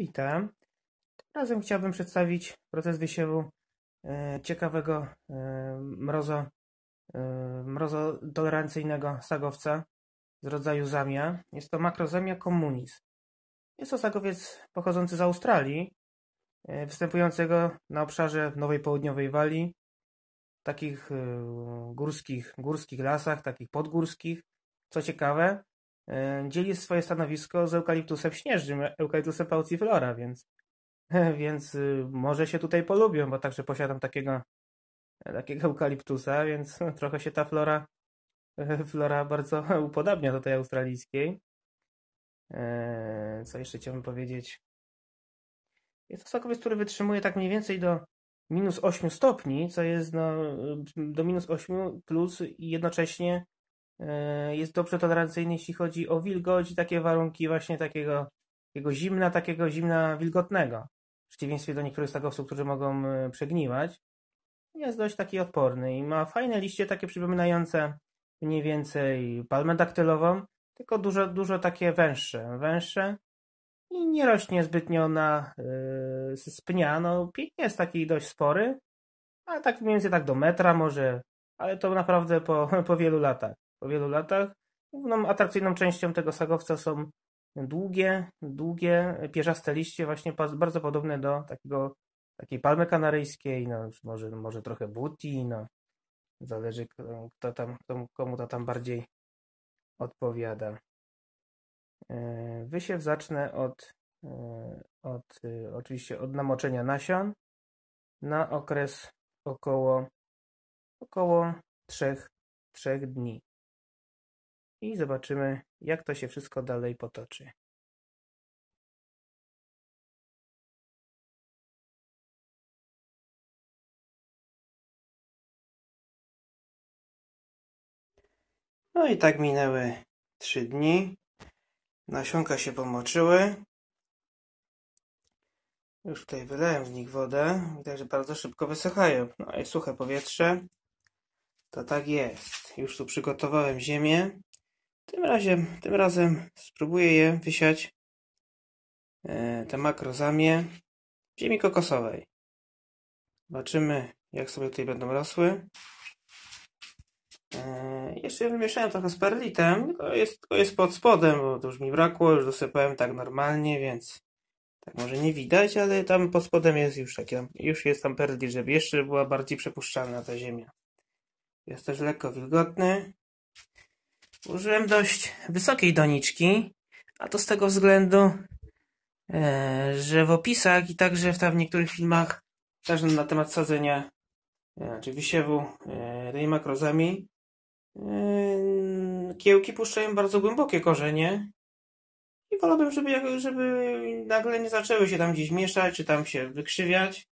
Witam. Tym razem chciałbym przedstawić proces wysiewu e, ciekawego e, mrozo, e, mrozotolerancyjnego sagowca z rodzaju zamia. Jest to makrozamia communis. Jest to sagowiec pochodzący z Australii, występującego na obszarze Nowej Południowej Walii, takich górskich, górskich lasach, takich podgórskich. Co ciekawe, E, dzieli swoje stanowisko z eukaliptusem śnieżnym, eukaliptusem pauciflora, więc, e, więc y, może się tutaj polubią, bo także posiadam takiego, e, takiego eukaliptusa, więc trochę się ta flora, flora bardzo upodabnia do tej australijskiej. Co jeszcze chciałbym powiedzieć? Jest to sokowiec, który wytrzymuje tak mniej więcej do minus 8 stopni, co jest no, y, do minus 8 plus i jednocześnie E, jest dobrze tolerancyjny, jeśli chodzi o wilgoć i takie warunki właśnie takiego, jego zimna, takiego zimna wilgotnego. W przeciwieństwie do niektórych stagowców, którzy mogą e, przegniwać. Jest dość taki odporny i ma fajne liście, takie przypominające mniej więcej palmę daktylową, tylko dużo, dużo takie węższe, węższe i nie rośnie zbytnio na yy, z pnia. No, pień jest taki dość spory, a tak mniej więcej tak do metra może, ale to naprawdę po, po wielu latach po wielu latach. Główną atrakcyjną częścią tego sagowca są długie, długie, pierzaste liście, właśnie bardzo podobne do takiego, takiej palmy kanaryjskiej, no, może, może trochę buti, no, zależy kto tam, komu to tam bardziej odpowiada. E, Wysiew zacznę od, e, od e, oczywiście od namoczenia nasion na okres około, około 3, 3 dni. I zobaczymy, jak to się wszystko dalej potoczy No i tak minęły trzy dni. Nasionka się pomoczyły. Już tutaj wylałem z nich wodę. Widać, że bardzo szybko wysychają. No i suche powietrze. To tak jest. Już tu przygotowałem ziemię. Tym razem, tym razem spróbuję je wysiać, e, te makrozamie, w ziemi kokosowej. Zobaczymy, jak sobie tutaj będą rosły. E, jeszcze je wymieszałem trochę z perlitem, tylko jest, tylko jest pod spodem, bo to już mi brakło, już dosypałem tak normalnie, więc tak może nie widać, ale tam pod spodem jest już taki, już jest tam perlit, żeby jeszcze była bardziej przepuszczalna ta ziemia. Jest też lekko wilgotny. Użyłem dość wysokiej doniczki, a to z tego względu, e, że w opisach i także w niektórych filmach, także na temat sadzenia e, czy wysiewu ryj e, makrozami, kiełki puszczają bardzo głębokie korzenie i wolałbym, żeby, żeby nagle nie zaczęły się tam gdzieś mieszać, czy tam się wykrzywiać,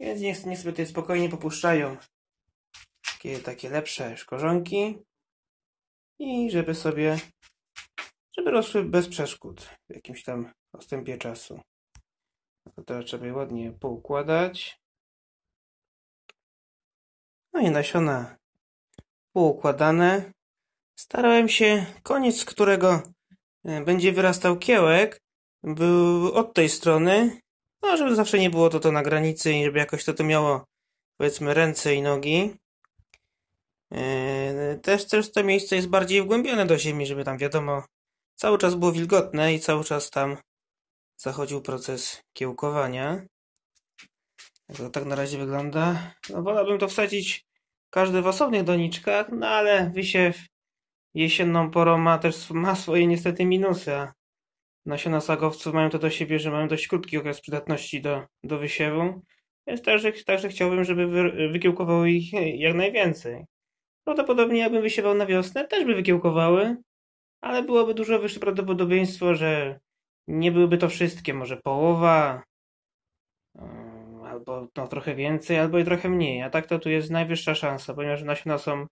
więc niech, sobie tutaj spokojnie popuszczają takie, takie lepsze korzonki i żeby sobie, żeby rosły bez przeszkód w jakimś tam postępie czasu. No to teraz trzeba je ładnie poukładać. No i nasiona poukładane. Starałem się, koniec którego e, będzie wyrastał kiełek, był od tej strony, no żeby zawsze nie było to to na granicy i żeby jakoś to to miało, powiedzmy, ręce i nogi. Yy, też, też to miejsce jest bardziej wgłębione do ziemi, żeby tam wiadomo, cały czas było wilgotne i cały czas tam zachodził proces kiełkowania. To tak na razie wygląda. No, wolałbym to wsadzić każdy w osobnych doniczkach, no ale wysiew jesienną porą ma też ma swoje niestety minusy, a nasiona sagowców mają to do siebie, że mają dość krótki okres przydatności do, do wysiewu, więc także, także chciałbym, żeby wy, wykiełkowało ich e, jak najwięcej. Prawdopodobnie jakbym wysiewał na wiosnę, też by wykiełkowały, ale byłoby dużo wyższe prawdopodobieństwo, że nie byłyby to wszystkie, może połowa, mm, albo no, trochę więcej, albo i trochę mniej. A tak to tu jest najwyższa szansa, ponieważ nasiona no są,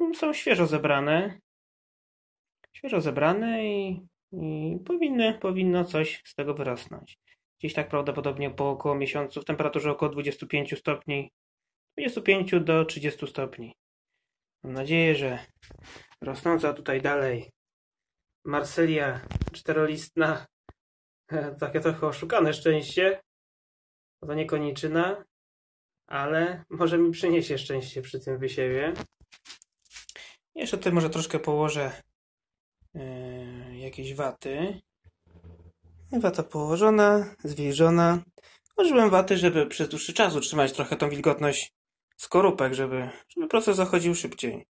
mm, są świeżo zebrane. Świeżo zebrane i, i powinny, powinno coś z tego wyrosnąć. Gdzieś tak prawdopodobnie po około miesiącu w temperaturze około 25 stopni, 25 do 30 stopni. Mam nadzieję, że rosnąca tutaj dalej Marsylia czterolistna, e, takie trochę oszukane szczęście, to nie koniczyna, ale może mi przyniesie szczęście przy tym wysiewie. Jeszcze tutaj może troszkę położę yy, jakieś waty. Wata położona, zwilżona. Użyłem waty, żeby przez dłuższy czas utrzymać trochę tą wilgotność skorupek, żeby, żeby proces zachodził szybciej.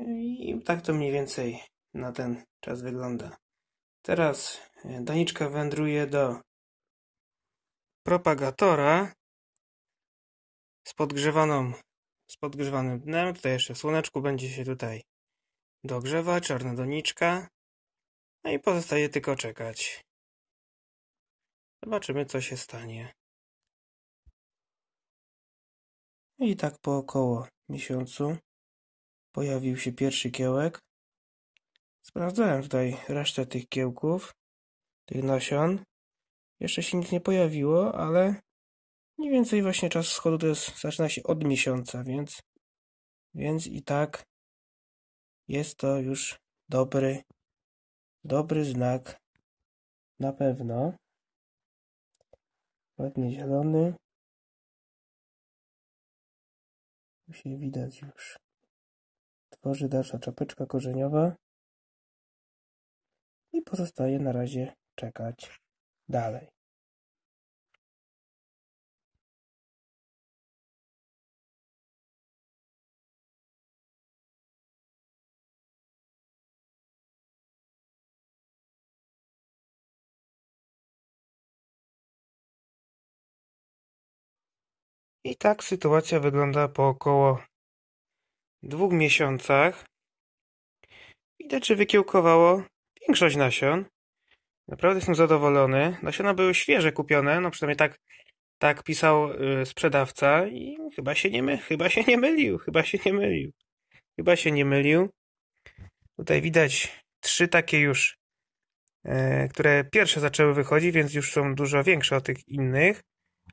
I tak to mniej więcej na ten czas wygląda. Teraz e, daniczka wędruje do propagatora z podgrzewaną, z podgrzewanym dnem. Tutaj jeszcze w słoneczku będzie się tutaj dogrzewa, czarna doniczka. No i pozostaje tylko czekać. Zobaczymy, co się stanie. "I tak po około miesiącu pojawił się pierwszy kiełek. Sprawdzałem tutaj resztę tych kiełków, tych nasion. Jeszcze się nic nie pojawiło, ale mniej więcej właśnie czas schodu to jest, zaczyna się od miesiąca, więc, więc i tak jest to już dobry, dobry znak. Na pewno. Ładnie zielony. się widać już. Tworzy dalsza czapeczka korzeniowa i pozostaje na razie czekać dalej. I tak sytuacja wygląda po około dwóch miesiącach. Widać, że wykiełkowało większość nasion. Naprawdę jestem zadowolony. Nasiona były świeże kupione, no przynajmniej tak, tak pisał y, sprzedawca i chyba się, nie my, chyba się nie mylił, chyba się nie mylił. Chyba się nie mylił. Tutaj widać trzy takie już, y, które pierwsze zaczęły wychodzić, więc już są dużo większe od tych innych.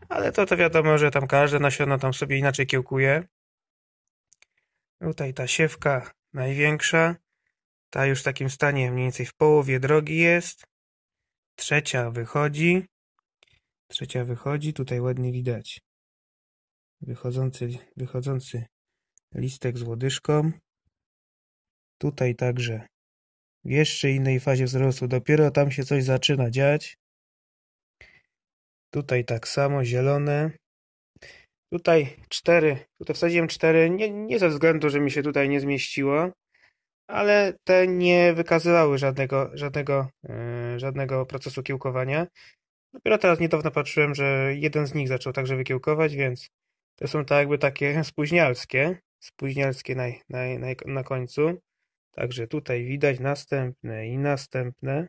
Ale to to wiadomo, że tam każde nasiona tam sobie inaczej kiełkuje. Tutaj ta siewka największa. Ta już w takim stanie mniej więcej w połowie drogi jest. Trzecia wychodzi. Trzecia wychodzi, tutaj ładnie widać wychodzący, wychodzący listek z łodyżką. Tutaj także w jeszcze innej fazie wzrostu. Dopiero tam się coś zaczyna dziać. Tutaj tak samo zielone. Tutaj cztery. Tutaj wsadziłem cztery. Nie, nie ze względu, że mi się tutaj nie zmieściło, ale te nie wykazywały żadnego, żadnego, yy, żadnego procesu kiełkowania. Dopiero teraz niedawno patrzyłem, że jeden z nich zaczął także wykiełkować, więc te są tak jakby takie spóźnialskie. Spóźnialskie naj, naj, naj, na końcu. Także tutaj widać następne i następne.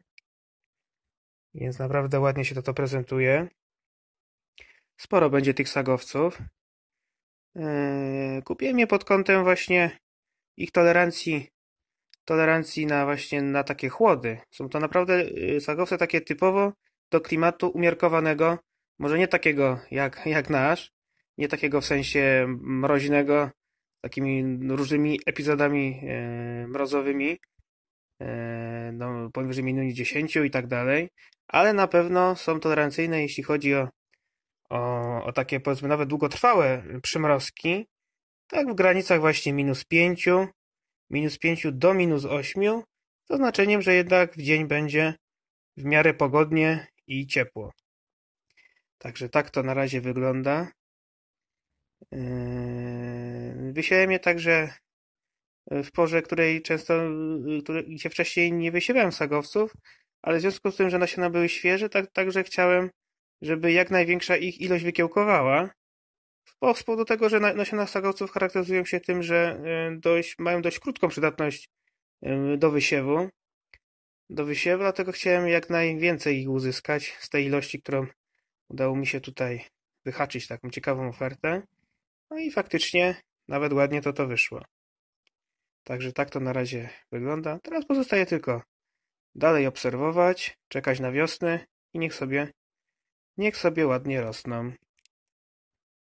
Więc naprawdę ładnie się to, to prezentuje. Sporo będzie tych sagowców. E, kupiłem je pod kątem właśnie ich tolerancji tolerancji na właśnie na takie chłody. Są to naprawdę y, sagowce takie typowo do klimatu umiarkowanego, może nie takiego jak, jak nasz, nie takiego w sensie mroźnego, takimi różnymi epizodami e, mrozowymi, e, no, powyżej minus 10 i tak dalej, ale na pewno są tolerancyjne, jeśli chodzi o o, o takie powiedzmy nawet długotrwałe przymrozki, tak w granicach właśnie minus 5, minus 5 do minus 8, to znaczeniem, że jednak w dzień będzie w miarę pogodnie i ciepło. Także tak to na razie wygląda. Yy, Wysiełem je także w porze, której często, gdzie wcześniej nie wysiewałem sagowców, ale w związku z tym, że nasiona były świeże, tak, także chciałem żeby jak największa ich ilość wykiełkowała, powspół do tego, że nasiona ssakowców charakteryzują się tym, że e, dość, mają dość krótką przydatność e, do wysiewu. Do wysiewu, dlatego chciałem jak najwięcej ich uzyskać z tej ilości, którą udało mi się tutaj wyhaczyć, taką ciekawą ofertę. No i faktycznie nawet ładnie to to wyszło. Także tak to na razie wygląda. Teraz pozostaje tylko dalej obserwować, czekać na wiosnę i niech sobie Niech sobie ładnie rosną.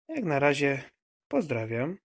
Jak na razie pozdrawiam.